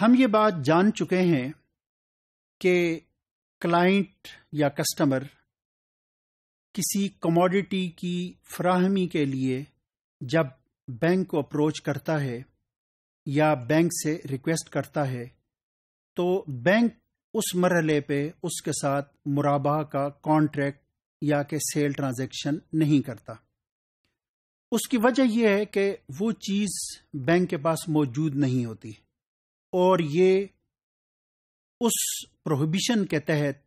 हम ये बात जान चुके हैं कि क्लाइंट या कस्टमर किसी कमोडिटी की फ्राहमी के लिए जब बैंक को अप्रोच करता है या बैंक से रिक्वेस्ट करता है तो बैंक उस मरहले पे उसके साथ मुराबा का कॉन्ट्रैक्ट या के सेल ट्रांजैक्शन नहीं करता उसकी वजह यह है कि वो चीज़ बैंक के पास मौजूद नहीं होती और ये उस प्रोहिबिशन के तहत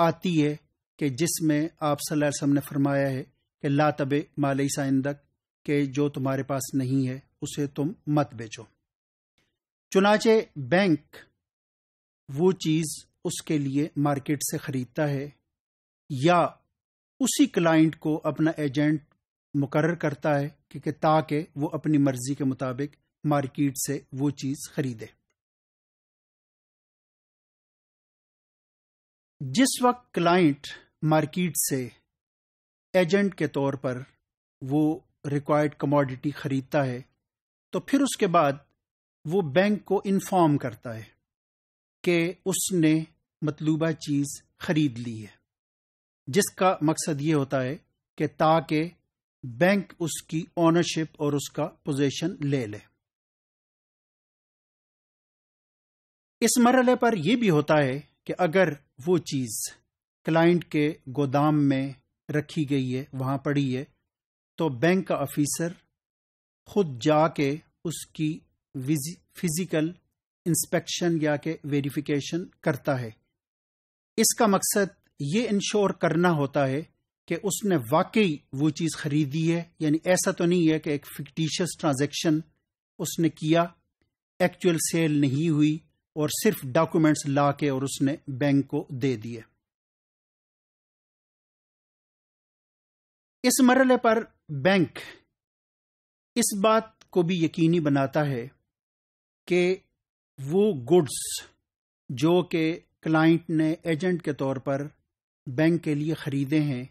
आती है कि जिसमें आप सल्लम ने फरमाया है कि ला तब मालई साइंदक के जो तुम्हारे पास नहीं है उसे तुम मत बेचो चुनाचे बैंक वो चीज़ उसके लिए मार्केट से ख़रीदता है या उसी क्लाइंट को अपना एजेंट मुकर करता है कि, कि ताकि वो अपनी मर्ज़ी के मुताबिक मार्केट से वो चीज़ ख़रीदे जिस वक्त क्लाइंट मार्केट से एजेंट के तौर पर वो रिक्वायर्ड कमोडिटी खरीदता है तो फिर उसके बाद वो बैंक को इन्फॉर्म करता है कि उसने मतलूबा चीज़ खरीद ली है जिसका मकसद ये होता है कि ताकि बैंक उसकी ओनरशिप और उसका पोजीशन ले ले इस मरहले पर यह भी होता है कि अगर वो चीज़ क्लाइंट के गोदाम में रखी गई है वहां पड़ी है तो बैंक का ऑफिसर खुद जाके उसकी फिज़िकल इंस्पेक्शन या के वेरिफिकेशन करता है इसका मकसद ये इंश्योर करना होता है कि उसने वाकई वो चीज़ खरीदी है यानी ऐसा तो नहीं है कि एक फिक्टिशियस ट्रांजैक्शन उसने किया एक्चुअल सेल नहीं हुई और सिर्फ डॉक्यूमेंट्स ला के और उसने बैंक को दे दिए इस मरले पर बैंक इस बात को भी यकीनी बनाता है कि वो गुड्स जो कि क्लाइंट ने एजेंट के तौर पर बैंक के लिए ख़रीदे हैं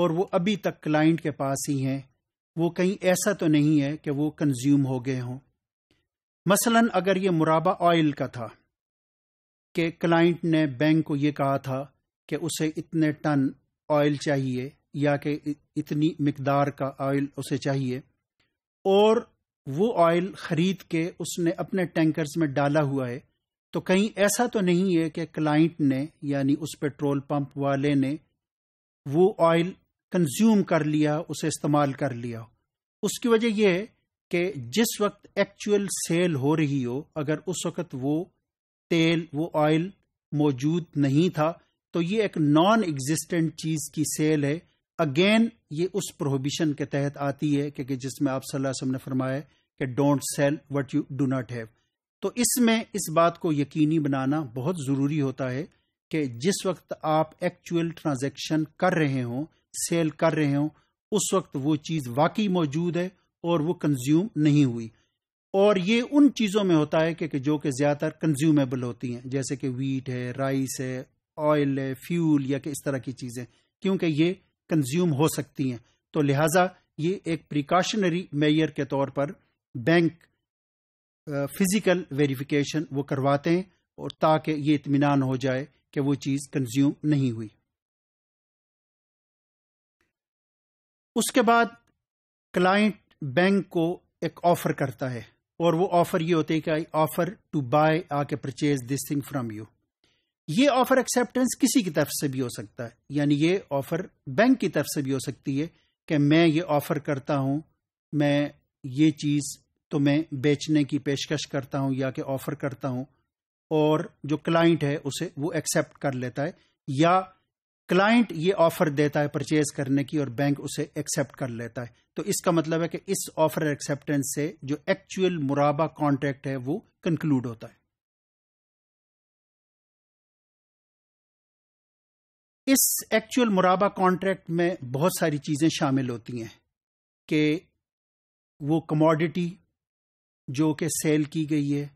और वो अभी तक क्लाइंट के पास ही हैं वो कहीं ऐसा तो नहीं है कि वो कंज्यूम हो गए हों मसलन अगर ये मुराबा ऑयल का था कि क्लाइंट ने बैंक को ये कहा था कि उसे इतने टन ऑयल चाहिए या कि इतनी मकदार का ऑयल उसे चाहिए और वो ऑयल खरीद के उसने अपने टैंकर्स में डाला हुआ है तो कहीं ऐसा तो नहीं है कि क्लाइंट ने यानी उस पेट्रोल पंप वाले ने वो ऑयल कंज्यूम कर लिया उसे इस्तेमाल कर लिया उसकी वजह यह है कि जिस वक्त एक्चुअल सेल हो रही हो अगर उस वक्त वो तेल वो ऑयल मौजूद नहीं था तो ये एक नॉन एग्जिस्टेंट चीज़ की सेल है अगेन ये उस प्रोहिबिशन के तहत आती है क्योंकि जिसमें आप सल्लासम ने फरमाया कि don't sell what you do not have तो इसमें इस बात को यकीनी बनाना बहुत ज़रूरी होता है कि जिस वक्त आप एक्चुअल ट्रांजेक्शन कर रहे हों सेल कर रहे हो उस वक्त वो चीज़ वाकई मौजूद है और वो कंज्यूम नहीं हुई और ये उन चीज़ों में होता है कि, जो कि ज़्यादातर कंज्यूमेबल होती हैं जैसे कि वीट है राइस है ऑयल है फ्यूल या कि इस तरह की चीज़ें क्योंकि ये कंज्यूम हो सकती हैं तो लिहाजा ये एक प्रिकॉशनरी मेयर के तौर पर बैंक फिज़िकल वेरिफिकेशन वो करवाते हैं और ताकि ये इतमान हो जाए कि वो चीज़ कंज्यूम नहीं हुई उसके बाद क्लाइंट बैंक को एक ऑफर करता है और वो ऑफर ये होते हैं कि आई ऑफर टू बाय आके purchase this thing from you ये ऑफर एक्सेप्टेंस किसी की तरफ से भी हो सकता है यानी ये ऑफर बैंक की तरफ से भी हो सकती है कि मैं ये ऑफर करता हूं मैं ये चीज तो मैं बेचने की पेशकश करता हूं या कि ऑफर करता हूं और जो क्लाइंट है उसे वो एक्सेप्ट कर लेता है या क्लाइंट ये ऑफर देता है परचेज करने की और बैंक उसे एक्सेप्ट कर लेता है तो इसका मतलब है कि इस ऑफर एक्सेप्टेंस से जो एक्चुअल मुराबा कॉन्ट्रैक्ट है वो कंक्लूड होता है इस एक्चुअल मुराबा कॉन्ट्रैक्ट में बहुत सारी चीज़ें शामिल होती हैं कि वो कमोडिटी जो कि सेल की गई है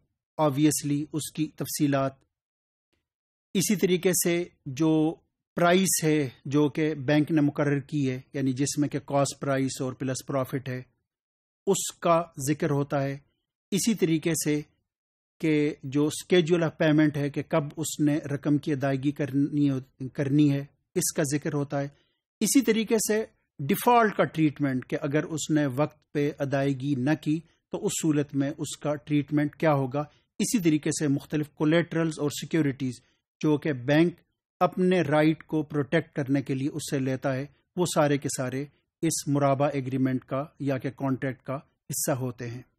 ऑब्वियसली उसकी तफसीलात इसी तरीके से जो प्राइस है जो कि बैंक ने मुकर की है यानी जिसमें कि कॉस्ट प्राइस और प्लस प्रॉफिट है उसका जिक्र होता है इसी तरीके से कि जो स्केड्यूल ऑफ पेमेंट है कि कब उसने रकम की अदायगी करनी करनी है इसका जिक्र होता है इसी तरीके से डिफ़ॉल्ट का ट्रीटमेंट कि अगर उसने वक्त पे अदायगी न की तो उस सूरत में उसका ट्रीटमेंट क्या होगा इसी तरीके से मुख्तलिफ कोलेट्रल्स और सिक्योरिटीज़ जो कि बैंक अपने राइट को प्रोटेक्ट करने के लिए उससे लेता है वो सारे के सारे इस मुराबा एग्रीमेंट का या के कॉन्ट्रैक्ट का हिस्सा होते हैं